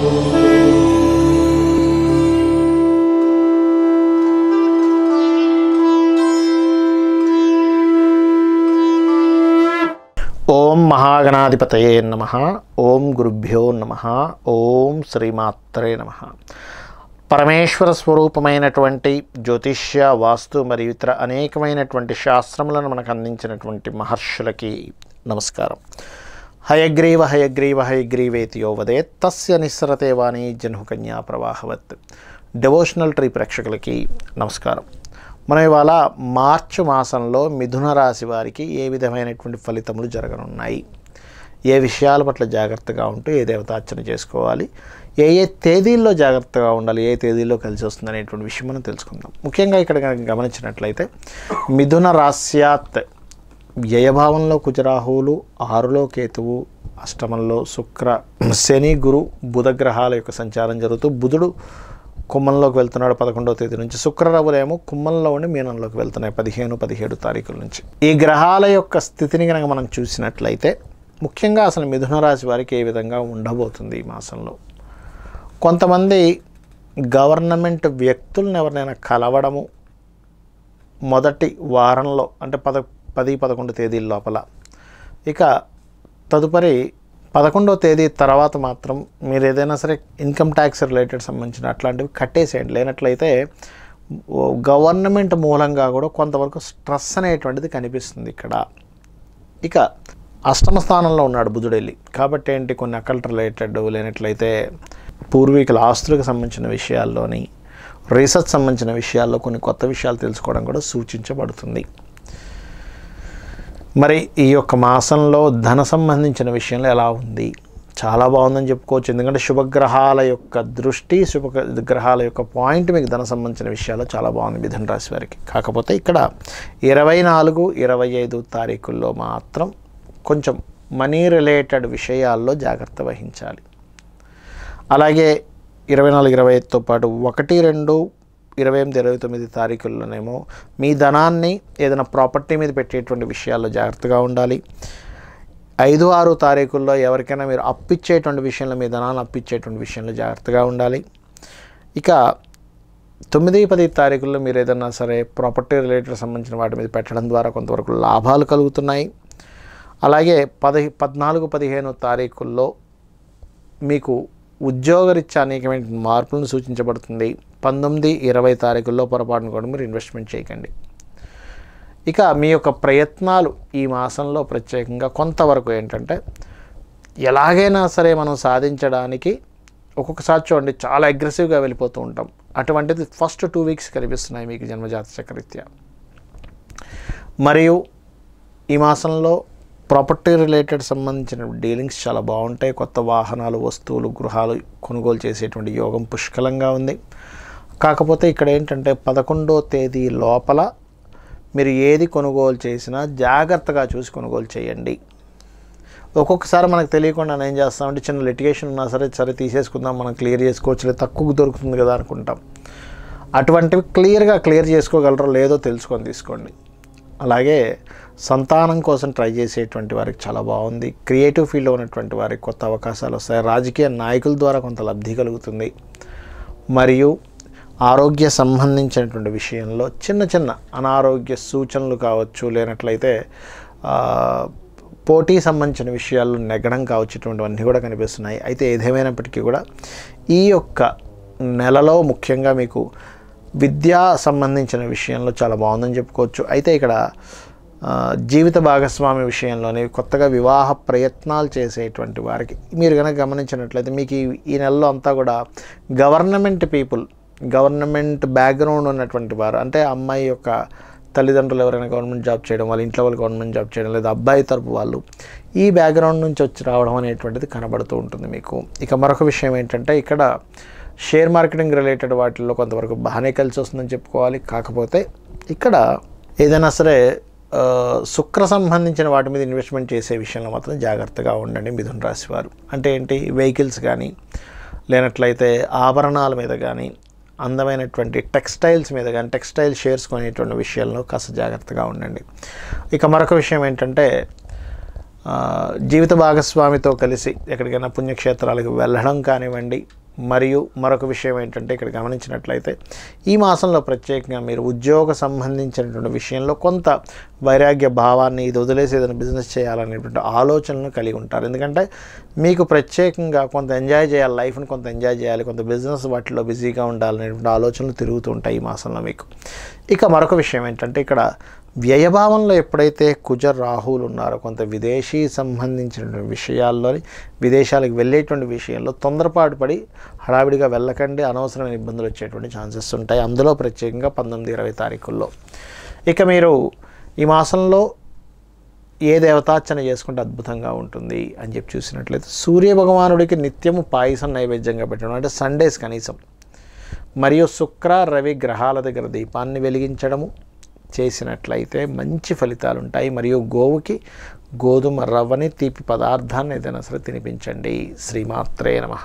ఓం మహాగణాధిపతయే నమ ఓం గురుభ్యో నమ ఓం శ్రీమాత్రే నమ పరమేశ్వర స్వరూపమైనటువంటి జ్యోతిష్య వాస్తు మరియు ఇతర అనేకమైనటువంటి శాస్త్రములను మనకు అందించినటువంటి మహర్షులకి నమస్కారం హయగ్రీవ హయగ్రీవ హయగ్రీవేతి యో తస్య నిస్సరతే వాణి జన్హుకన్యా ప్రవాహవత్ డివోషనల్ ట్రీ ప్రేక్షకులకి నమస్కారం మనం ఇవాళ మార్చి మాసంలో మిథున రాశి వారికి ఏ విధమైనటువంటి ఫలితములు జరగనున్నాయి ఏ విషయాల పట్ల జాగ్రత్తగా ఉంటూ ఏ దేవతార్చన చేసుకోవాలి ఏ ఏ తేదీల్లో జాగ్రత్తగా ఉండాలి ఏ తేదీల్లో కలిసి వస్తుంది అనేటువంటి విషయం మనం తెలుసుకుందాం ముఖ్యంగా ఇక్కడ గమనించినట్లయితే మిథున రాశ్యాత్ వ్యయభావంలో కుజరాహువులు ఆరులో కేతువు అష్టమంలో శుక్ర శని గురు బుధగ్రహాల యొక్క సంచారం జరుగుతూ బుధుడు కుమ్మంలోకి వెళ్తున్నాడు పదకొండవ తేదీ నుంచి శుక్రరవులేమో కుమ్మంలో ఉండి మీనంలోకి వెళ్తున్నాయి పదిహేను పదిహేడు తారీఖుల నుంచి ఈ గ్రహాల యొక్క స్థితిని కనుక మనం చూసినట్లయితే ముఖ్యంగా అసలు మిథున రాశి వారికి ఏ విధంగా ఉండబోతుంది ఈ మాసంలో కొంతమంది గవర్నమెంట్ వ్యక్తులను ఎవరినైనా కలవడము మొదటి వారంలో అంటే పద పది పదకొండు తేదీల లోపల ఇక తదుపరి పదకొండో తేదీ తర్వాత మాత్రం మీరు ఏదైనా సరే ఇన్కమ్ ట్యాక్స్ రిలేటెడ్ సంబంధించిన అట్లాంటివి కట్టేసేయండి లేనట్లయితే గవర్నమెంట్ మూలంగా కూడా కొంతవరకు స్ట్రెస్ అనేటువంటిది కనిపిస్తుంది ఇక్కడ ఇక అష్టమ స్థానంలో ఉన్నాడు బుధుడెల్లి కాబట్టి ఏంటి కొన్ని అకల్ట్ రిలేటెడ్ లేనట్లయితే పూర్వీకుల ఆస్తులకు సంబంధించిన విషయాల్లోని రీసెర్చ్ సంబంధించిన విషయాల్లో కొన్ని కొత్త విషయాలు తెలుసుకోవడం కూడా సూచించబడుతుంది మరి ఈ యొక్క మాసంలో ధన సంబంధించిన విషయంలో ఎలా ఉంది చాలా బాగుందని చెప్పుకోవచ్చు ఎందుకంటే శుభగ్రహాల యొక్క దృష్టి శుభ గ్రహాల యొక్క పాయింట్ మీకు ధన సంబంధించిన విషయాలు చాలా బాగుంది మిథున రాశి వారికి కాకపోతే ఇక్కడ ఇరవై నాలుగు ఇరవై ఐదు తారీఖుల్లో మాత్రం కొంచెం మనీ రిలేటెడ్ విషయాల్లో జాగ్రత్త వహించాలి అలాగే ఇరవై నాలుగు ఇరవై ఐదుతో పాటు ఒకటి రెండు ఇరవై ఎనిమిది ఇరవై తొమ్మిది తారీఖుల్లోనేమో మీ ధనాన్ని ఏదైనా ప్రాపర్టీ మీద పెట్టేటువంటి విషయాల్లో జాగ్రత్తగా ఉండాలి ఐదు ఆరు తారీఖుల్లో ఎవరికైనా మీరు అప్పిచ్చేటువంటి విషయంలో మీ ధనాన్ని అప్పిచ్చేటువంటి విషయంలో జాగ్రత్తగా ఉండాలి ఇక తొమ్మిది పది తారీఖుల్లో మీరు ఏదన్నా సరే ప్రాపర్టీ రిలేటెడ్ సంబంధించిన వాటి మీద పెట్టడం ద్వారా కొంతవరకు లాభాలు కలుగుతున్నాయి అలాగే పది పద్నాలుగు పదిహేను తారీఖుల్లో మీకు ఉద్యోగరీత్యా అనేకమైన మార్పులను సూచించబడుతుంది పంతొమ్మిది ఇరవై తారీఖుల్లో పొరపాటును కూడా మీరు ఇన్వెస్ట్మెంట్ చేయకండి ఇక మీ యొక్క ప్రయత్నాలు ఈ మాసంలో ప్రత్యేకంగా కొంతవరకు ఏంటంటే ఎలాగైనా సరే మనం సాధించడానికి ఒక్కొక్కసారి చూడండి చాలా అగ్రెసివ్గా వెళ్ళిపోతూ ఉంటాం అటువంటిది ఫస్ట్ టూ వీక్స్ కనిపిస్తున్నాయి మీకు జన్మజాత చక్రరీత్యా మరియు ఈ మాసంలో ప్రాపర్టీ రిలేటెడ్ సంబంధించిన డీలింగ్స్ చాలా బాగుంటాయి కొత్త వాహనాలు వస్తువులు గృహాలు కొనుగోలు చేసేటువంటి యోగం పుష్కలంగా ఉంది కాకపోతే ఇక్కడ ఏంటంటే పదకొండో తేదీ లోపల మీరు ఏది కొనుగోలు చేసినా జాగ్రత్తగా చూసి కొనుగోలు చేయండి ఒక్కొక్కసారి మనకు తెలియకుండా ఏం చేస్తామంటే చిన్న లిటిగేషన్ ఉన్నా సరే సరే తీసేసుకుందాం మనం క్లియర్ చేసుకోవచ్చు లేదు తక్కువ దొరుకుతుంది కదా అనుకుంటాం అటువంటివి క్లియర్గా క్లియర్ చేసుకోగలరో లేదో తెలుసుకొని తీసుకోండి అలాగే సంతానం కోసం ట్రై చేసేటువంటి వారికి చాలా బాగుంది క్రియేటివ్ ఫీల్డ్లో ఉన్నటువంటి వారికి కొత్త అవకాశాలు వస్తాయి రాజకీయ నాయకుల ద్వారా కొంత లబ్ధి కలుగుతుంది మరియు ఆరోగ్య సంబంధించినటువంటి విషయంలో చిన్న చిన్న అనారోగ్య సూచనలు కావచ్చు లేనట్లయితే పోటీ సంబంధించిన విషయాలు నెగ్గడం కావచ్చు ఇటువంటివన్నీ కూడా కనిపిస్తున్నాయి అయితే ఏదేమైనప్పటికీ కూడా ఈ యొక్క నెలలో ముఖ్యంగా మీకు విద్యా సంబంధించిన విషయంలో చాలా బాగుందని చెప్పుకోవచ్చు అయితే ఇక్కడ జీవిత భాగస్వామి విషయంలోనే కొత్తగా వివాహ ప్రయత్నాలు చేసేటువంటి వారికి మీరు కనుక గమనించినట్లయితే మీకు ఈ నెలలో అంతా కూడా గవర్నమెంట్ పీపుల్ గవర్నమెంట్ బ్యాక్గ్రౌండ్ ఉన్నటువంటి వారు అంటే అమ్మాయి యొక్క తల్లిదండ్రులు ఎవరైనా గవర్నమెంట్ జాబ్ చేయడం వాళ్ళు ఇంట్లో వాళ్ళు గవర్నమెంట్ జాబ్ చేయడం లేదా అబ్బాయి తరపు వాళ్ళు ఈ బ్యాక్గ్రౌండ్ నుంచి వచ్చి రావడం అనేటువంటిది కనబడుతూ ఉంటుంది మీకు ఇక మరొక విషయం ఏంటంటే ఇక్కడ షేర్ మార్కెటింగ్ రిలేటెడ్ వాటిల్లో కొంతవరకు బాగానే కలిసి వస్తుందని చెప్పుకోవాలి కాకపోతే ఇక్కడ ఏదైనా సరే శుక్ర సంబంధించిన వాటి మీద ఇన్వెస్ట్మెంట్ చేసే విషయంలో మాత్రం జాగ్రత్తగా ఉండండి మిథున్ రాశి వారు అంటే ఏంటి వెహికల్స్ కానీ లేనట్లయితే ఆభరణాల మీద కానీ అందమైనటువంటి టెక్స్టైల్స్ మీద కానీ టెక్స్టైల్ షేర్స్ కొనేటువంటి విషయంలో కాస్త జాగ్రత్తగా ఉండండి ఇక మరొక విషయం ఏంటంటే జీవిత భాగస్వామితో కలిసి ఎక్కడికైనా పుణ్యక్షేత్రాలకు వెళ్ళడం కానివ్వండి మరియు మరొక విషయం ఏంటంటే ఇక్కడ గమనించినట్లయితే ఈ మాసంలో ప్రత్యేకంగా మీరు ఉద్యోగ సంబంధించినటువంటి విషయంలో కొంత వైరాగ్య భావాన్ని ఇది వదిలేసి ఏదైనా బిజినెస్ చేయాలనేటువంటి ఆలోచనను కలిగి ఉంటారు ఎందుకంటే మీకు ప్రత్యేకంగా కొంత ఎంజాయ్ చేయాలి లైఫ్ని కొంత ఎంజాయ్ చేయాలి కొంత బిజినెస్ వాటిలో బిజీగా ఉండాలనేటువంటి ఆలోచనలు తిరుగుతూ ఉంటాయి ఈ మాసంలో మీకు ఇక మరొక విషయం ఏంటంటే ఇక్కడ వ్యయభావంలో ఎప్పుడైతే కుజ రాహువులు ఉన్నారో కొంత విదేశీ సంబంధించిన విషయాల్లో విదేశాలకు వెళ్ళేటువంటి విషయంలో తొందరపాటు పడి హడావిడిగా వెళ్ళకండి అనవసరమైన ఇబ్బందులు వచ్చేటువంటి ఛాన్సెస్ ఉంటాయి అందులో ప్రత్యేకంగా పంతొమ్మిది ఇరవై తారీఖుల్లో ఇక మీరు ఈ మాసంలో ఏ దేవతార్చన చేసుకుంటే అద్భుతంగా ఉంటుంది అని చెప్పి చూసినట్లయితే సూర్య భగవానుడికి నిత్యము పాయసం నైవేద్యంగా పెట్టడం అంటే సండేస్ కనీసం మరియు శుక్ర రవి గ్రహాల దగ్గర దీపాన్ని వెలిగించడము చేసినట్లయితే మంచి ఫలితాలు ఉంటాయి మరియు గోవుకి గోధుమ రవ్వని తీపి పదార్థాన్ని ఏదైనా సరే తినిపించండి శ్రీమాత్రే నమ